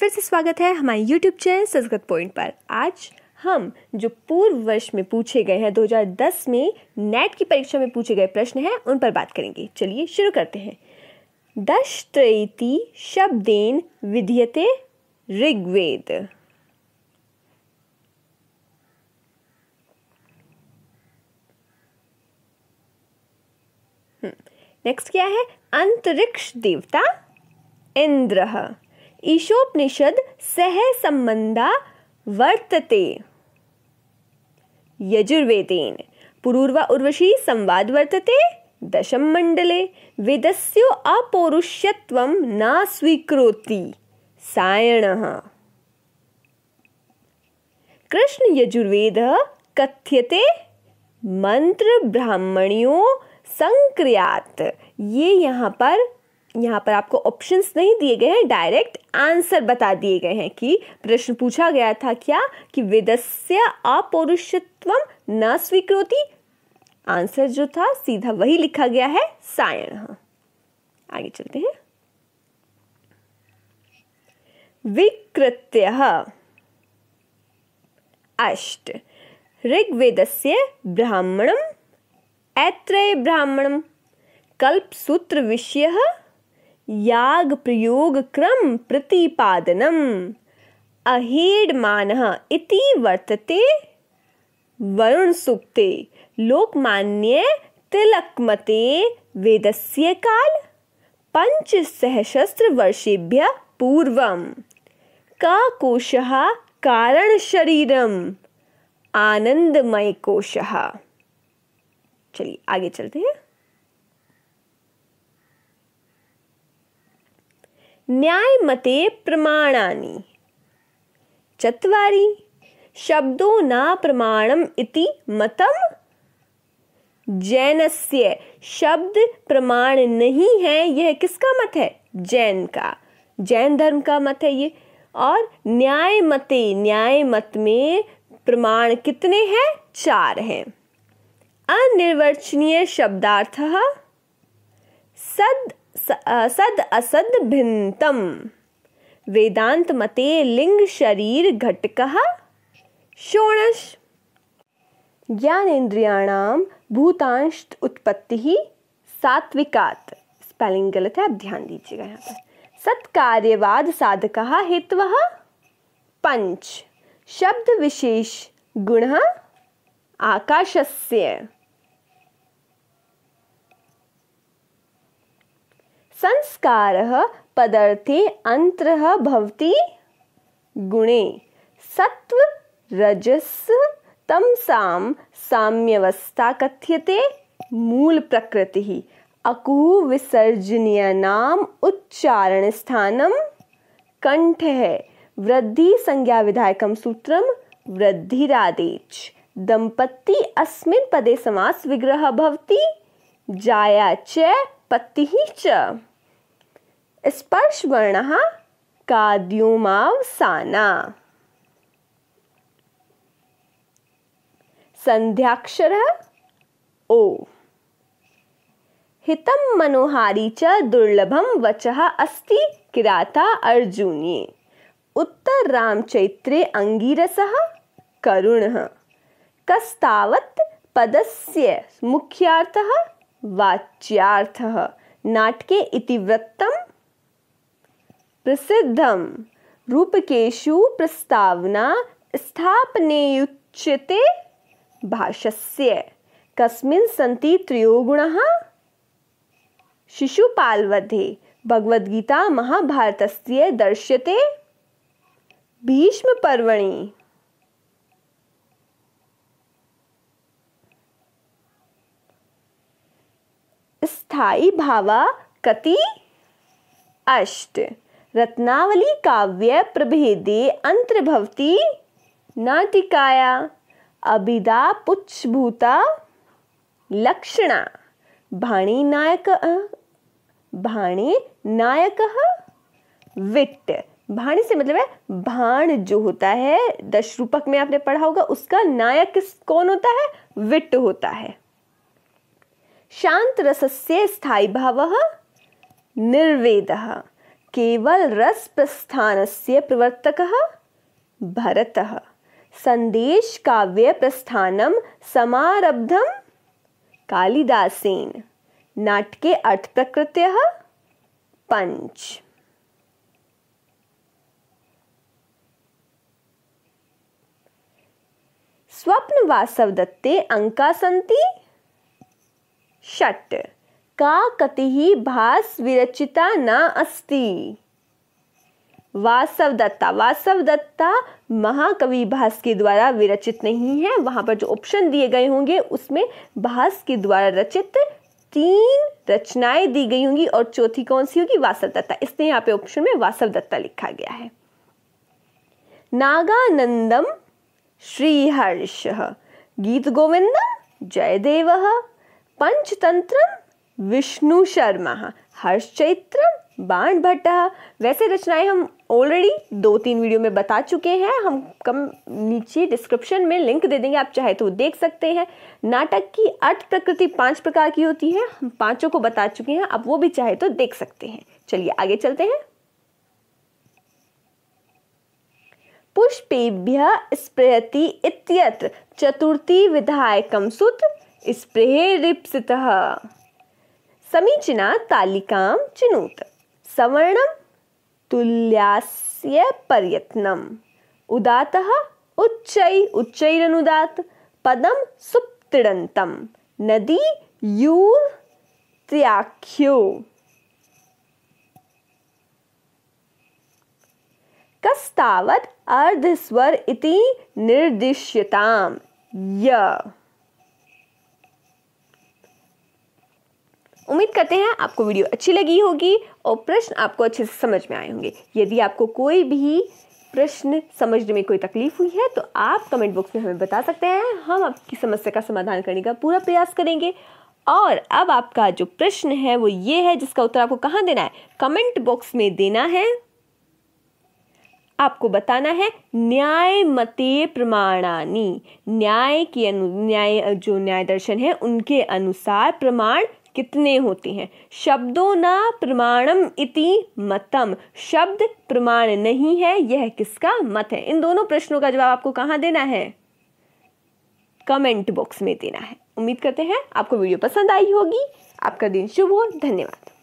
फिर से स्वागत है हमारे यूट्यूब चैनल संस्कृत पॉइंट पर आज हम जो पूर्व वर्ष में पूछे गए हैं 2010 में नेट की परीक्षा में पूछे गए प्रश्न हैं उन पर बात करेंगे चलिए शुरू करते हैं त्रैति शब्देन विधियते ऋग्वेद नेक्स्ट हम्म, क्या है अंतरिक्ष देवता इंद्र ईशोपनिषद सह संबंधा वर्तते यजुर्वेदेन पुरूर्वा उर्वशी संवाद वर्तते दशम मंडले वेदस्यो अपौरुषत्वं न स्वीकृति सायणः कृष्ण यजुर्वेद कथ्यते मंत्र ब्राह्मणियों संक्रियात ये यहाँ पर यहाँ पर आपको ऑप्शंस नहीं दिए गए हैं डायरेक्ट आंसर बता दिए गए हैं कि प्रश्न पूछा गया था क्या कि वेदस्य अपौरुषत्व न स्वीकृति आंसर जो था सीधा वही लिखा गया है सायण हाँ। आगे चलते हैं विकृत्य अष्ट से ब्राह्मणम ऐत्रेय ब्राह्मणम सूत्र विषय याग प्रतिपादनम अहेड मान इति वर्तते वरुणसुक्ते वेद वेदस्य काल का कोश कारण कारणशरीरम् आनंदमय कोश चलिए आगे चलते हैं न्यायमते प्रमाणानि चत्वारि शब्दों न प्रमाण इति जैन जैनस्य शब्द प्रमाण नहीं है यह किसका मत है जैन का जैन धर्म का मत है ये और न्याय मते न्याय मत में प्रमाण कितने हैं चार हैं अनिर्वचनीय शब्दार्थ सद सद असद भिन्तम वेदांत मते लिंग शरीर घटक षोणश ज्ञानेन्द्रियाणाम भूतांश उत्पत्ति ही सात्विकात स्पेलिंग गलत है आप ध्यान दीजिएगा यहाँ पर सत्कार्यवाद साधक हेतव पंच शब्द विशेष गुण आकाशस्य संस्कार पदार्थे अंतर भवति गुणे सत्व रजस तमसाम साम्यवस्था कथ्यते मूलप्रकृतिः कंठ है वृद्धि संज्ञा विधायक सूत्रं वृद्धिरादेच दम्पति अस्मिन् पदे विग्रह भवति जाया च पत्तिः च स्पर्शवर्णः काद्युमावसाना संध्याक्षर ओ हितं मनोहारी च दुर्लभम वच अस्ति किराता अर्जुनीये उत्तररामचैत्रे अंगीरस करुण कस्तावत पदस्य मुख्यार्थः वाच्यार्थः नाटके वृत्तम प्रसिद्धम रूपकेशु प्रस्तावना स्थापनेयुच्यते भाषस्य कस्मिन् सन्ति त्रयोगुणः शिशुपालवधे भगवद्गीता महाभारतस्य दर्श्यते भीष्मपर्वणि स्थायी भावा कति अष्ट रत्नावली काव्य प्रभेदे अंतर्भवती नाटिकाया अभिदा पुच्छभूता लक्षणा भाणी नायक भाणी नायक विट भाणी से मतलब है भाण जो होता है दशरूपक में आपने पढ़ा होगा उसका नायक कौन होता है विट होता है शांत रसस्य स्थायी भाव निर्वेद केवल रस प्रस्थान से प्रवर्तक भरत संदेश काव्य प्रस्थान समारब्धम कालिदासन नाटके अर्थ प्रकृत्य पंच स्वप्न वासवदत्ते अंका सी षट का कति ही भास विरचिता न अस्ति वासव दत्ता वासव दत्ता महाकवि भास के द्वारा विरचित नहीं है वहां पर जो ऑप्शन दिए गए होंगे उसमें भास के द्वारा रचित तीन रचनाएं दी गई होंगी और चौथी कौन सी होगी वासव दत्ता इसलिए यहाँ पे ऑप्शन में वासव दत्ता लिखा गया है नागानंदम श्रीहर्ष गीत गोविंदम जयदेव पंचतंत्रम विष्णु शर्मा हर्ष चैत्र बाण भट्ट वैसे रचनाएं हम ऑलरेडी दो तीन वीडियो में बता चुके हैं हम कम नीचे डिस्क्रिप्शन में लिंक दे देंगे आप चाहे तो देख सकते हैं नाटक की अर्थ प्रकृति पांच प्रकार की होती है हम पांचों को बता चुके हैं आप वो भी चाहे तो देख सकते हैं चलिए आगे चलते हैं पुष्पेभ्य स्प्रयति इत्यत्र चतुर्थी विधायकम सूत्र स्प्रेह रिप्सित समीचीना तालिका चिनुत सवर्ण तुल्यास्य प्रयत्नम् उदात उच्च उच्चैरनुदात् पदम सुप्तिड़ नदी यूर् त्याख्यो कस्तावत अर्धस्वर इति निर्दिश्यताम् य उम्मीद करते हैं आपको वीडियो अच्छी लगी होगी और प्रश्न आपको अच्छे से समझ में आए होंगे यदि आपको कोई भी प्रश्न समझने में कोई तकलीफ हुई है तो आप कमेंट बॉक्स में हमें बता सकते हैं हम आपकी समस्या का समाधान करने का पूरा प्रयास करेंगे और अब आपका जो प्रश्न है वो ये है जिसका उत्तर आपको कहाँ देना है कमेंट बॉक्स में देना है आपको बताना है न्याय मते प्रमाणानी न्याय के अनु न्याय जो न्याय दर्शन है उनके अनुसार प्रमाण कितने होते हैं शब्दों ना प्रमाणम इति मतम शब्द प्रमाण नहीं है यह किसका मत है इन दोनों प्रश्नों का जवाब आपको कहाँ देना है कमेंट बॉक्स में देना है उम्मीद करते हैं आपको वीडियो पसंद आई होगी आपका दिन शुभ हो धन्यवाद